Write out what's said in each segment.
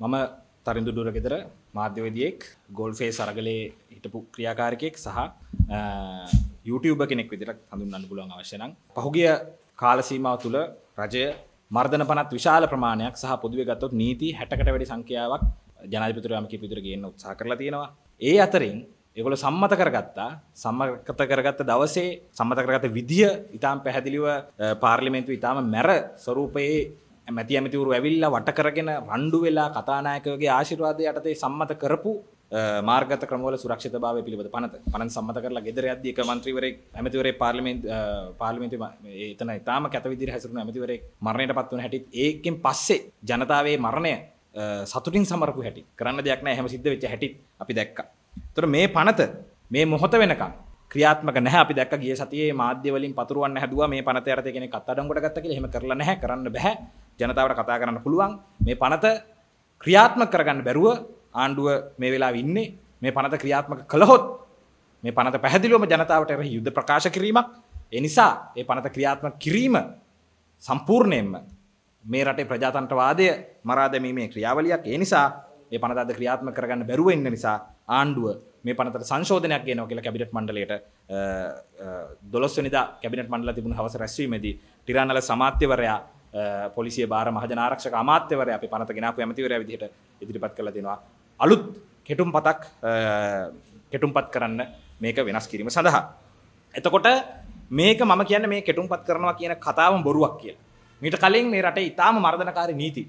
මම තරිදු ඩුර ගෙදර මාධ්‍යවදියෙක් ගොල්ෆේ සරගලේ හිටපු ක්‍රියාකාරකයෙක් සහ YouTube කෙනෙක් විදිරක් හඳුන්න්න පුළුවන් අවශ්‍යනං පහුගිය කාලසීමාව තුළ රජය මර්ධන පනත් විශාල ප්‍රමාණයක් සහ පොදුව ගත්තොත් නීති හැටකට වැඩි සංඛ්‍යාවක් ජනපිතුරයාමකි පිතුර ගන්න උත්සා කරලා තියෙනවා ඒ අතරින් එකොල සම්මත කරගත්තා සම්මකත කරගත්ත දවසේ සම්මත කරගත විදිහ ඉතාම් පැහැදිලිව පාර්ලිමෙන්තු ඉතාම මැර ස්වරූපයේ ඇමැති ඇමතිවරු ඇවිල්ල වටකරගෙන රණ්ඩු වෙලා කතානායකගේ ආශිර්වාදය යටතේ සම්මත කරපු මාර්ගත ක්‍රමවල සුරක්ෂිත භාව පිළිබඳ පනත පනන් සම්මත කරලා ගෙදර අධ්‍යක මන්ත්‍රීවරේ ඇමතිවරේ පාර්ලිමෙන්් පාර්ලිමෙන්ති ඒතන ඉතාම කැතවිදිර හැසරුණු ඇමතිවරේ මරණයට පත්වන හැටි ඒකෙන් පස්සේ ජනතාවේ මරණය සතුටින් සමරපු හැටි කරන්න දෙයක් නෑ හැම සිද්ධ වෙච්ච හැටි අපි දැක්ක. තොර මේ පනත මේ මොහොත වෙනකම් ක්‍රියාත්මක නැහැ අපි දැක්ක ගිය සතියේ මාධ්‍ය වලින් පතුරවන්න හැදුවා මේ පනත යටතේ කෙනෙක් අත්අඩංගුවට ගත්ත කියලා එහෙම කරලා නැහැ කරන්න බෑ ජනතාවට කතා කරන්න පුළුවන් මේ පනත ක්‍රියාත්ම කරගන්න බැරුව ආණ්ඩුව මේ වෙලා ඉන්නේ මේ පනත ක්‍රියාත්මක කළහොත් මේ පනත පැහැදිලිවම ජනතාවට එරෙහි යුද්ධ ප්‍රකාශ කිරීමක් එනිසා ඒ පනත ක්‍රියාත්මක කිරීම සම්පූර්ණයෙන්ම මේ රටේ ප්‍රජාතන්ත්‍රවාදය මරා දැමීමේ ක්‍රියාවලියක් ඒ නිසා මේ පනත අද ක්‍රියාත්මක කරගන්න බැරුව ඉන්න නිසා ආණ්ඩුව මේ පනතට සංශෝධනයක් ගෙනවා කියලා කැබිනට් මණ්ඩලයට 12 වෙනිදා කැබිනට් මණ්ඩල තිබුණු හවස රැස්වීමේදී ටිරානල සමාත්‍යවරයා පොලිසිය බාර මහජනාරක්ෂක අමාත්‍යවර අපි පනත ගෙනපු ඇමතිවර විදිහට ඉදිරිපත් කළ දෙනවා අලුත් කෙටුම් පතක් කෙටුම්පත් කරන්න මේක වෙනස් කිරීම සඳහා. එතකොට මේක මම කියන්න මේ කෙටුම්පත් කරනවා කියන කතාවම බොරුවක් කිය. මීට කලින් මේ රට ඉතාම මර්ධනකාරි නීති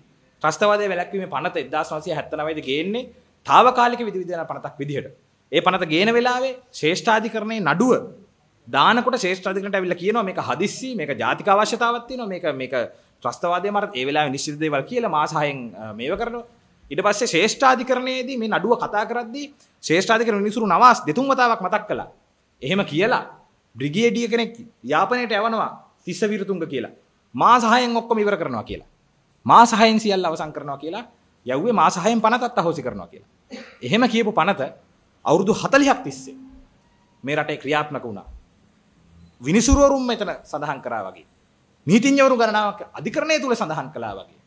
්‍රස්තවදය වැලැක්වීම පනත එදදාශවසය හැත්තනවයිද ගේන්නේ තාවකාලික විදිවිධන පනතක් විදිහට. ඒ පනත ගේන වෙලාවේ ශේෂ්ඨාධිකරණය නඩුව දානකොට ශේෂ්ඨ අධිකරණයට අවිල්ලා කියනවා මේක හදිස්සි මේක ජාතික අවශ්‍යතාවක් තියෙනවා මේක මේක ත්‍රස්තවාදයේ මාර ඒ වෙලාවේ නිශ්චිත දේවල් කියලා මාස 6න් මේව කරනවා ඊට පස්සේ ශේෂ්ඨාධිකරණයේදී මේ නඩුව කතා කරද්දී ශේෂ්ඨාධිකරණ මිනිසුරු නවාස් දෙතුන් වතාවක් මතක් කළා. එහෙම කියලා බ්‍රිගේඩිය කෙනෙක් යාපනයට යවනවා තිස්ස විරතුංග කියලා. මාස 6න් ඔක්කොම ඉවර කරනවා කියලා. මාස 6න් සියල්ල අවසන් කරනවා කියලා යව්වේ මාස 6න් පනතත් අහෝසි කරනවා කියලා. එහෙම කියපු පනත අවුරුදු 40ක් තිස්සේ මේ රටේ ක්‍රියාත්මක වුණා. විනිසුරුවරුම් මෙතන සඳහන් කරා වගේ. නීතිඥවරු ගණනාවක් අධිකරණය තුල සඳහන් කළා වගේ.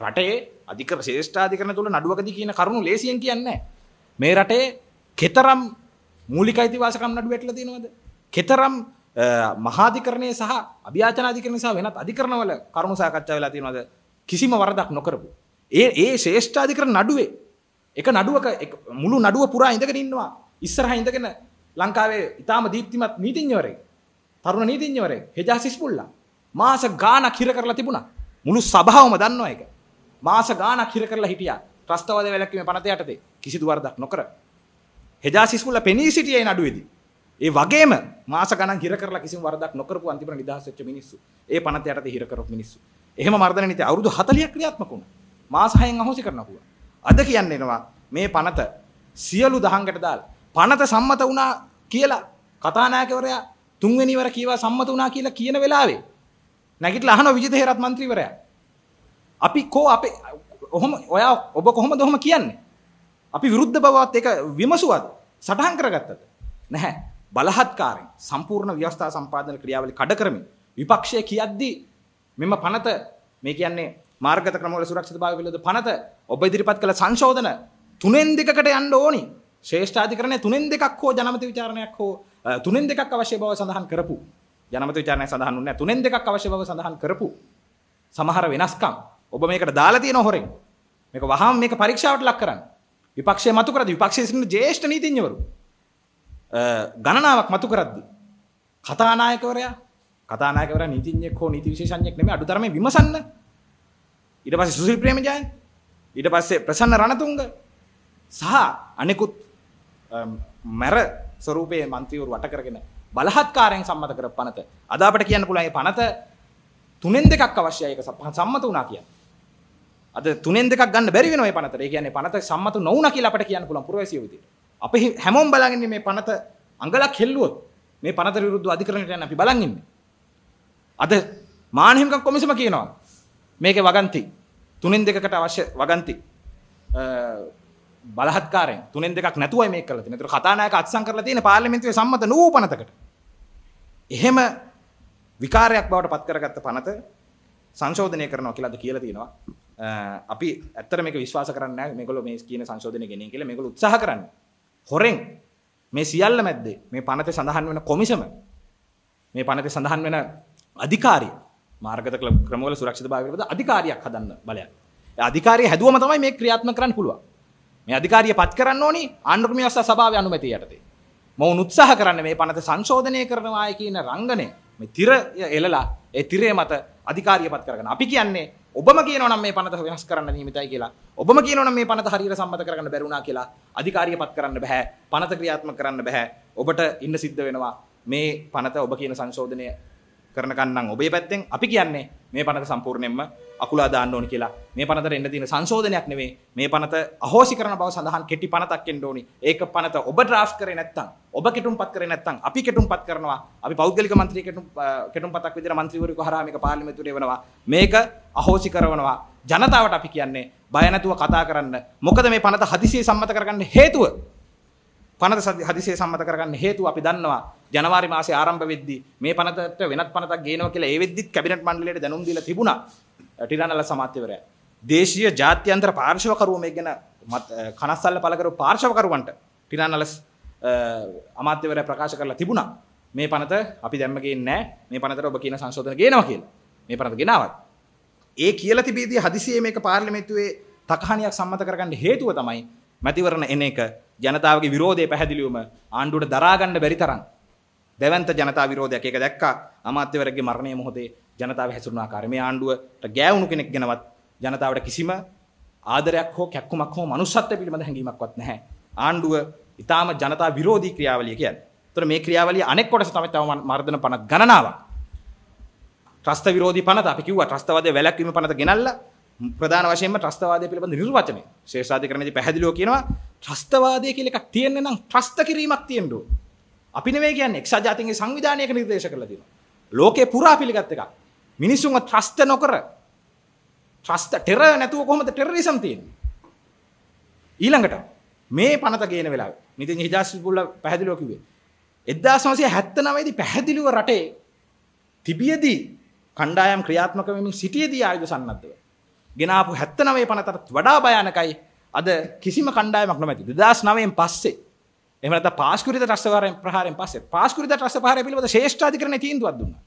රටේ අධිකර ශේෂ්ඨාධිකරණ තුල නඩුවකදී කියන කරුණු ලේසියෙන් කියන්නේ මේ රටේ කෙතරම් මූලික අයිතිවාසිකම් නඩු වැටලා තියෙනවද? කෙතරම් මහාධිකරණය සහ අභ්‍යාචනාධිකරණය සහ වෙනත් අධිකරණවල කරුණු සාකච්ඡා වෙලා තියෙනවද? කිසිම වරදක් නොකරපු. ඒ ඒ ශේෂ්ඨාධිකරණ නඩුවේ එක නඩුවක මුළු නඩුව පුරා ඉඳගෙන ඉන්නවා. ඉස්සරහා ඉඳගෙන ලංකාවේ ඊටාම දීප්තිමත් නීතිඥවරයෙක්. තරුණ නීතිඥවරයෙක් හෙජාස් ඉස්මුල්ලා මාස ගාණක් හිර කරලා තිබුණා. මුළු සභාවම දන්නවා ඒක. මාස ගාණක් හිර කරලා හිටියා. ත්‍රස්තවාද වැළැක්වීමේ පනත යටතේ කිසිදු වරදක් නොකර. හෙජාස් ඉස්මුල්ලා පෙනී සිටියේ නඩුවේදී. ඒ වගේම මාස ගණන් හිර කරලා කිසිම වරදක් නොකරපු අන්තිම නිදහස් වෙච්ච මිනිස්සු. ඒ පනත යටතේ හිර කරපු මිනිස්සු. එහෙම මර්ධන නීතිය අවුරුදු 40ක් ක්‍රියාත්මක වුණා. මාස 6න් අහෝසි කරන්න පුළුවන්. අද කියන්නේ එනවා මේ පනත සියලු දහංගට දාලා පනත සම්මත වුණා කියලා කතානායකවරයා තුන්වෙනි වර කීවා සම්මත වුණා කියලා කියන වෙලාවේ නැගිටලා අහනවා විජිත හේරත් മന്ത്രിවරයා. අපි කෝ අපේ ඔහොම ඔයා ඔබ කොහොමද ඔහොම කියන්නේ? අපි විරුද්ධ බවවත් ඒක විමසුවත් සටහන් කරගත්තද? නැහැ. බලහත්කාරයෙන් සම්පූර්ණ ව්‍යවස්ථා සම්පාදන ක්‍රියාවලිය කඩ කරමින් විපක්ෂය කියද්දී මෙම පනත මේ කියන්නේ මාර්ගත ක්‍රමවල සුරක්ෂිතභාවය පිළිබඳ පනත ඔබ ඉදිරිපත් කළ සංශෝධන තුනෙන් දෙකකට යන්න ඕනි. ශ්‍රේෂ්ඨාධිකරණය තුනෙන් දෙකක් හෝ ජනමත විචාරණයක් හෝ තුනෙන් දෙකක් අවශ්‍ය බව සඳහන් කරපු ජනමත විචාරණය සඳහන් වුණේ තුනෙන් දෙකක් අවශ්‍ය බව සඳහන් කරපු සමහර වෙනස්කම් ඔබ මේකට දාලා තියෙන හොරෙන් මේක වහාම මේක පරීක්ෂාවට ලක් කරන්න විපක්ෂය මතු කරද්දී විපක්ෂයේ සිටින ජ්‍යෙෂ්ඨ නීතිඥවරු ගණනාවක් මතු කරද්දී කතානායකවරයා කතානායකවරයා නීතිඥයෙක් හෝ නීති විශේෂඥයෙක් නෙමෙයි අඩුතරමේ විමසන්න ඊට පස්සේ සුසිල් ප්‍රේමජයන් ඊට පස්සේ ප්‍රසන්න රණතුංග සහ අනෙකුත් මර ස්වරූපයේ මන්ත්‍රීවරු වට කරගෙන බලහත්කාරයෙන් සම්මත කරපු පනත. අද අපිට කියන්න පුළුවන් මේ පනත තුනෙන් දෙකක් අවශ්‍යයි ඒක සම්මත වුණා කියන්නේ. අද තුනෙන් දෙකක් ගන්න බැරි වෙනවා මේ පනතට. ඒ කියන්නේ පනත සම්මත නොවුණා කියලා අපිට කියන්න පුළුවන් පුරවැසිය විදියට. අපි හැමෝම බලන් ඉන්නේ මේ පනත අඟලක් හෙල්ලුවොත් මේ පනත විරුද්ධව අධිකරණයට යන අපි බලන් ඉන්නේ. අද මානහිමිකම් කොමිසම කියනවා මේකේ වගන්ති තුනෙන් දෙකකට අවශ්‍ය වගන්ති බලහත්කාරය තුනෙන් දෙකක් නැතුවයි මේක කරලා තියෙන්නේ. ඒතර කතානායක අත්සන් කරලා තියෙන පාර්ලිමේන්තුවේ සම්මත නූපනතකට. එහෙම විකාරයක් බවට පත් කරගත්ත පනත සංශෝධනය කරනවා කියලාද කියලා තියෙනවා. අපි ඇත්තට මේක විශ්වාස කරන්නේ නැහැ. මේගොල්ලෝ මේ කියන සංශෝධනය ගෙනියන කියලා මේගොල්ලෝ උත්සාහ කරන්නේ. හොරෙන් මේ සියල්ල මැද්දේ මේ පනතේ සඳහන් වෙන කොමිසම මේ පනතේ සඳහන් වෙන අධිකාරිය මාර්ගත ක්‍රමවල සුරක්ෂිතභාවය පිළිබඳ අධිකාරියක් හදන්න බලයක්. ඒ අධිකාරිය හැදුවම තමයි මේ ක්‍රියාත්මක කරන්න පුළුවන්. මේ අධිකාරිය පත් කරන්න ඕනි ආණ්ඩුක්‍රම ව්‍යවස්ථා සභාවේ අනුමැතිය යටතේ. මොවුන් උත්සාහ කරන්න මේ පනත සංශෝධනය කරනවාය කියන රංගනය මේ තිර එලලා ඒ තිරේ මත අධිකාරිය පත් කරගන්න. අපි කියන්නේ ඔබම කියනවනම් මේ පනත වෙනස් කරන්න නියමිතයි කියලා. ඔබම කියනවනම් මේ පනත හරියට සම්මත කරගන්න බැරුණා කියලා අධිකාරිය පත් කරන්න බෑ. පනත ක්‍රියාත්මක කරන්න බෑ. ඔබට ඉන්න සිද්ධ වෙනවා මේ පනත ඔබ කියන සංශෝධනය කරනකන්නම් ඔබේ පැත්තෙන් අපි කියන්නේ මේ පනත සම්පූර්ණයෙන්ම අකුලා දාන්න ඕනි කියලා මේ පනතට එන්න තියෙන සංශෝධනයක් නෙවෙයි මේ පනත අහෝසි කරන බව සඳහන් කෙටි පනතක් එන්න ඕනි ඒක පනත ඔබ ඩ්‍රාෆ්ට් කරේ නැත්නම් ඔබ කෙටුම්පත් කරේ නැත්නම් අපි කෙටුම්පත් කරනවා අපි පෞද්ගලික මන්ත්‍රී කෙටුම් කෙටුම්පතක් විදිහට මන්ත්‍රීවරු හරහා මේක පාර්ලිමේන්තුවේ වෙනවා මේක අහෝසි කරනවා ජනතාවට අපි කියන්නේ බය නැතුව කතා කරන්න මොකද මේ පනත හදිසියේ සම්මත කරගන්න හේතුව පනත හදිසියේ සම්මත කරගන්න හේතුව අපි දන්නවා ජනවාරි මාසේ ආරම්භ වෙද්දී මේ පනතට වෙනත් පනතක් ගේනවා කියලා ඒ වෙද්දිත් කැබිනට් මණ්ඩලයට දැනුම් දීලා තිබුණා ටිරානල සමාත්‍යවරයා. දේශීය ජාත්‍යන්තර පාර්ශවකරුවෝ මේ ගැන කනස්සල්ල පළ කරපු පාර්ශවකරුවන්ට ටිරානල අමාත්‍යවරයා ප්‍රකාශ කරලා තිබුණා. මේ පනත අපි දැම්ම ගේන්නේ නැහැ. මේ පනතට ඔබ කියන සංශෝධන ගේනවා කියලා. මේ පනත ගෙනාවත්. ඒ කියලා තිබීදී හදිසියෙ මේක පාර්ලිමේන්තුවේ තකහණියක් සම්මත කරගන්න හේතුව තමයි මැතිවරණ එන එක ජනතාවගේ විරෝධය පැහැදිලිවම ආණ්ඩුවට දරාගන්න බැරි තරම් දැවන්ත ජනතා විරෝධයක් ඒක දැක්කා අමාත්‍යවරගේ මරණය මොහොතේ ජනතාව හැසිරුණා කාර්ය මේ ආණ්ඩුවට ගෑවුණු කෙනෙක් ගැනවත් ජනතාවට කිසිම ආදරයක් හෝ කැක්කුමක් හෝ මනුස්සත්වය පිළිබඳ හැඟීමක්වත් නැහැ ආණ්ඩුව ඉතාම ජනතා විරෝධී ක්‍රියාවලිය කියන්නේ. ඒතර මේ ක්‍රියාවලිය අනෙක් කොටස තමයි තව මර්ධන පනත් ගණනාවක්. ත්‍රස්ත විරෝධී පනත අපි කිව්වා ත්‍රස්තවාදයේ වැළැක්වීම පනත ගෙනල්ලා ප්‍රධාන වශයෙන්ම ත්‍රස්තවාදය පිළිබඳ නිර්වචනය. ශේෂාධිකරණයේදී පැහැදිලිව කියනවා ත්‍රස්තවාදය කියලා එකක් තියෙන්න නම් ත්‍රස්ත කිරීමක් තියෙන්න ඕනේ. අපි නෙවෙයි කියන්නේ එක්සත් ජාතීන්ගේ සංවිධානයක නිර්දේශ කරලා තියෙනවා ලෝකේ පුරා පිළිගත් එකක් මිනිස්සුන්ව ත්‍රස්ත නොකර ත්‍රස්ත ටෙරර් නැතුව කොහොමද ටෙරරිසම් තියෙන්නේ ඊළඟට මේ පනත ගේන වෙලාව නිතින් හිජාස්පුල්ල පැහැදිලිව කිව්වේ 1979 දී පැහැදිලිව රටේ තිබියදී කණ්ඩායම් ක්‍රියාත්මක වෙමින් සිටියේදී ආයුධ සන්නද්ධව ගෙනාපු 79 පනතට වඩා භයානකයි අද කිසිම කණ්ඩායමක් නොමැති 2009න් පස්සේ එමට පාස්කෘත රස්සවර ප්‍රහරෙන් පස්සේ පාස්කෘත රස්ස පහර පිළිබඳ ශේෂ්ඨාධිකරණ තීන්දුවක් දුන්නා.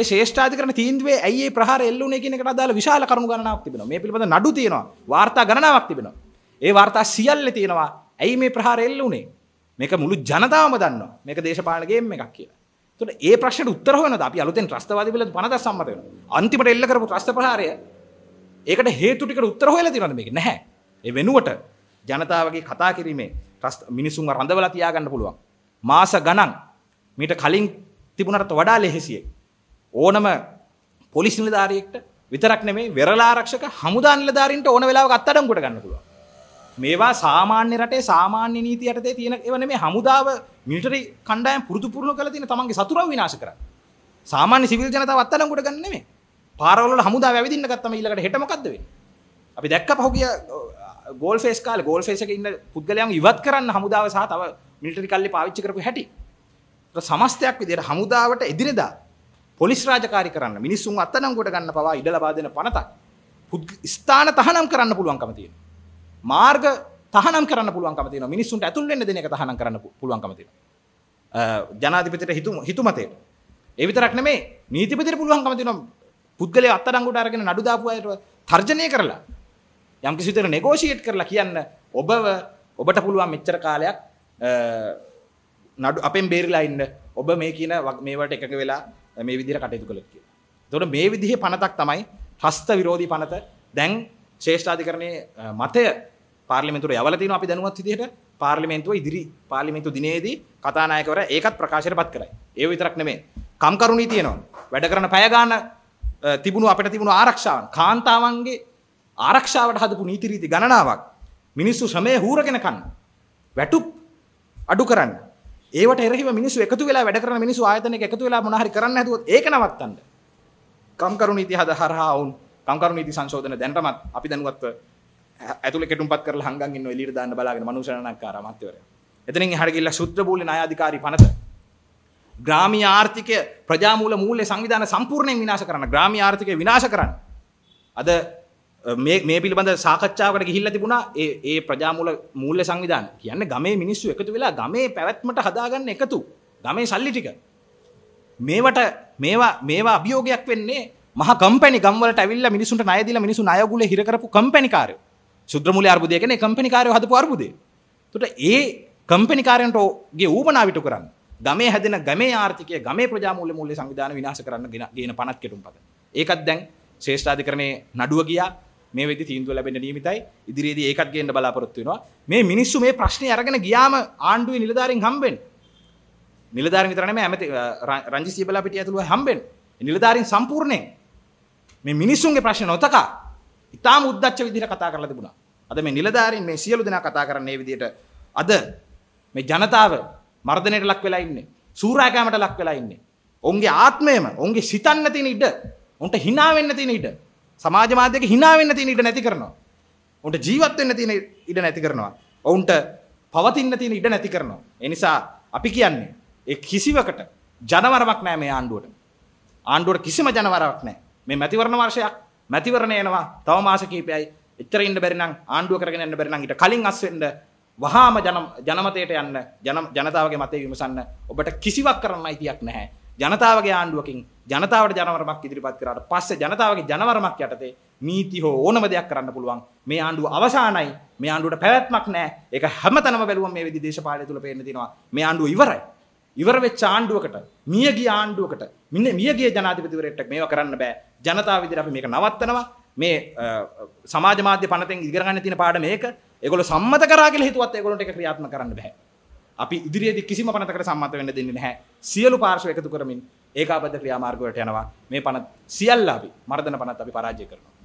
ඒ ශේෂ්ඨාධිකරණ තීන්දුවේ ඇයි ඒ ප්‍රහාර එල්ලුණේ කියන එකට අදාළ විශාල කරුණු ගණනාවක් තිබෙනවා. මේ පිළිබඳ නඩු තියෙනවා. වාර්තා ගණනාවක් තිබෙනවා. ඒ වාර්තා සියල්ලේ තියෙනවා ඇයි මේ ප්‍රහාර එල්ලුණේ? මේක මුළු ජනතාවම දන්නවා. මේක දේශපාලන ගේම් එකක් කියලා. එතකොට ඒ ප්‍රශ්නෙට උත්තර හොයනද අපි අලුතෙන් ත්‍රස්තවාදී පිළිබඳ පනත සම්මත වෙනවා. අන්තිමට එල්ල කරපු ත්‍රස්ත ප්‍රහාරය ඒකට හේතු ටිකට උත්තර හොයලා තියෙනවද මේක? නැහැ. ඒ වෙනුවට ජනතාවගේ කතා කිරීමේ මිනිසුන් රඳවලා තියාගන්න පුළුවන්. මාස ගණන් මීට කලින් තිබුණට වඩා ලෙහෙසියෙක්. ඕනම පොලිස් නිලධාරියෙක්ට විතරක් නෙමේ වෙරලා ආරක්ෂක හමුදා නිලධාරීන්ට ඕන වෙලාවක අත්අඩංගුවට ගන්න පුළුවන්. මේවා සාමාන්‍ය රටේ සාමාන්‍ය නීති යටතේ තියෙන ඒවා නෙමේ හමුදාව මිලිටරි කණ්ඩායම් පුරුදු පුහුණු කරලා තියෙන තමන්ගේ සතුරව විනාශ කරන්න. සාමාන්‍ය සිවිල් ජනතාව අත්අඩංගුවට ගන්න නෙමේ. පාරවල් වල හමුදාව ඇවිදින්න ගත්තම ඊළඟට හෙට මොකද්ද වෙන්නේ? අපි දැක්ක පහුගිය ගෝල් ෆේස් කාල ගෝල් ෆේසක ඉන්න පුද්ගලයන් ඉවත් කරන්න හමුදාව සහ තව මිලිටරි කල්ලි පාවිච්චි කරපු හැටි සමස්තයක් විදියට හමුදාවට එදිනෙදා පොලිස් රාජකාරි කරන්න මිනිස්සුන් අත්තනංගුවට ගන්න පවා ඉඩ ලබා දෙන පනතක් ස්ථාන තහනම් කරන්න පුළුවන්කම තියෙන මාර්ග තහනම් කරන්න පුළුවන්කම තියෙන මිනිස්සුන්ට ඇතුල් වෙන්න දෙන එක තහනම් කරන්න පුළුවන්කම තියෙන ජනාධිපතිට හිතු හිතුමතේ ඒ විතරක් නෙමේ නීතිපතිට පුළුවන්කම තියෙන පුද්ගලයා අත්අඩංගුවට අරගෙන නඩු දාපු අයට තර්ජනය කරලා යම්කිසි විතර නෙගෝෂියේට් කරලා කියන්න ඔබව ඔබට පුළුවන් මෙච්චර කාලයක් නඩු අපෙන් බේරිලා ඉන්න ඔබ මේ කියන මේවට එකක වෙලා මේ විදිහට කටයුතු කළොත් කියලා. එතකොට මේ විදිහේ පනතක් තමයි හස්ත විරෝධී පනත දැන් ශ්‍රේෂ්ඨාධිකරණයේ මතය පාර්ලිමේන්තුවට යවලා තිනවා අපි දැනුවත් විදිහට පාර්ලිමේන්තුව ඉදිරි පාර්ලිමේන්තු දිනේදී කතානායකවරයා ඒකත් ප්‍රකාශයට පත් කරයි. ඒ විතරක් නෙමෙයි. කම්කරුණී තියෙනවා. වැඩ කරන පැය ගන්න තිබුණු අපිට තිබුණු ආරක්ෂාවන් කාන්තාවන්ගේ ආරක්ෂාවට හදපු නීතිරීති ගණනාවක් මිනිස්සු ශ්‍රමය හූරගෙන කන්න වැටුප් අඩු කරන්න ඒවට එරෙහිව මිනිස්සු එකතු වෙලා වැඩ කරන මිනිස්සු ආයතනයක එකතු වෙලා මොනවා හරි කරන්න හැදුවොත් ඒක නවත්තන්න කම්කරු නීති හද හරහා වුන් කම්කරු නීති සංශෝධන දැනටමත් අපි දැනුවත්ව ඇතුළේ කෙටුම්පත් කරලා හංගන් ඉන්න එළියට දාන්න බලාගෙන මනුෂ්‍යණනක්කාර අමාත්‍යවරයා එතනින් එහාට ගිහිල්ලා සුත්‍රබූලේ න්‍යායාධිකාරී පනත ග්‍රාමීය ආර්ථිකය ප්‍රජාමූල මූල්‍ය සංවිධාන සම්පූර්ණයෙන් විනාශ කරන්න ග්‍රාමීය ආර්ථිකය විනාශ කරන්න අද මේ පිළිබඳ සාකච්ඡාවට ගිහිල්ල තිබුණා ඒ ප්‍රජාමූල මූල්‍ය සංවිධාන කියන්න ගමේ මිනිස්සු එකතු වෙලා ගමේ පැවැත්මට හදාගන්න එකතු ගමේ සල්ලි ටික මේවට මේවා මේවා අභියෝගයක් වෙන්නේ මහ කම්පැනි ගම්වලට ඇවිල්ලා මිනිසුන්ට ණය දීලා මිනිසු ණය ගුල හිර කරපු කම්පැනි කාර්යෝ ශුද්‍ර මූල්‍ය අර්බුදය කියන්නේ කම්පැනි කාර්යෝ හදපු අර්බුදය එතකොට ඒ කම්පැනි කාර්යන්ටගේ ඌමනා විතු කරන්න ගමේ හැදෙන ගමේ ආර්ථිකය ගමේ ප්‍රජාමූල්‍ය මූල්‍ය සංවිධාන විනාශ කරන්න ගෙන පනත් කෙටුම්පත ඒකත් දැන් ශේෂ්ඨාධිකරණයේ නඩුව ගියා මේ වෙදි තීන්දුව ලැබෙන නීමිතයි ඉදිරියේදී ඒකත් ගේන්න බලාපොරොත්තු වෙනවා මේ මිනිස්සු මේ ප්‍රශ්නේ අරගෙන ගියාම ආණ්ඩුවේ නිලධාරීන් හම්බෙන්න නිලධාරීන් විතර නෙමෙයි ඇමති රංජි සීබලා පිටිය ඇතුළුව හම්බෙන්න නිලධාරීන් සම්පූර්ණයෙන් මේ මිනිස්සුන්ගේ ප්‍රශ්න නොතකා ඉතාම උද්දච්ච විදිහට කතා කරලා තිබුණා අද මේ නිලධාරීන් මේ සියලු දෙනා කතා කරන්නේ මේ විදිහට අද මේ ජනතාව මර්ධනයට ලක් වෙලා ඉන්නේ සූරාකෑමට ලක් වෙලා ඉන්නේ ඔවුන්ගේ ආත්මයම ඔවුන්ගේ සිතන්න තියෙන ඉඩ ඔවුන්ට hina වෙන්න තියෙන ඉඩ සමාජ මාධ්‍යක hina වෙන්න තියෙන ඉඩ නැති කරනවා. උන්ට ජීවත් වෙන්න තියෙන ඉඩ නැති කරනවා. ඔවුන්ට පවතින්න තියෙන ඉඩ නැති කරනවා. ඒ නිසා අපි කියන්නේ ඒ කිසිවකට ජනවරමක් නැහැ මේ ආණ්ඩුවට. ආණ්ඩුවට කිසිම ජනවරමක් නැහැ. මේ මැතිවරණ වර්ෂයක් මැතිවරණ එනවා. තව මාස කිහිපයයි. එච්චර ඉන්න බැරි නම් ආණ්ඩුව කරගෙන යන්න බැරි නම් ඊට කලින් අස් වෙන්න වහාම ජනමතයට යන්න ජනතාවගේ මතය විමසන්න ඔබට කිසිවක් කරන්න අයිතියක් නැහැ. ජනතාවගේ ආණ්ඩුවකින් ජනතාවට ජනවරමක් ඉදිරිපත් කරාට පස්සේ ජනතාවගේ ජනවරමක් යටතේ නීති හෝ ඕනම දෙයක් කරන්න පුළුවන් මේ ආණ්ඩුව අවසානයි මේ ආණ්ඩුවට පැවැත්මක් නැහැ ඒක හැමතැනම බැලුවම මේ විදි දේශපාලනය තුල පේන්න තියෙනවා මේ ආණ්ඩුව ඉවරයි ඉවර වෙච්ච ආණ්ඩුවකට මියගිය ආණ්ඩුවකට මින්න මියගිය ජනාධිපතිවරයෙක්ට මේවා කරන්න බෑ ජනතාව විදිහට අපි මේක නවත්තනවා මේ සමාජ මාධ්‍ය පනතෙන් ඉගෙන ගන්න තියෙන පාඩම මේක ඒගොල්ලෝ සම්මත කරා කියලා හිතුවත් ඒගොල්ලන්ට ඒක ක්‍රියාත්මක කරන්න බෑ අපි ඉදිරියේදී කිසිම පනතකට සම්මත වෙන්න දෙන්නේ නැහැ. සියලු පාර්ශ්ව එකතු කරමින් ඒකාබද්ධ ක්‍රියාමාර්ග වලට යනවා. මේ පනත් සියල්ල අපි මර්ධන පනත් අපි පරාජය කරනවා.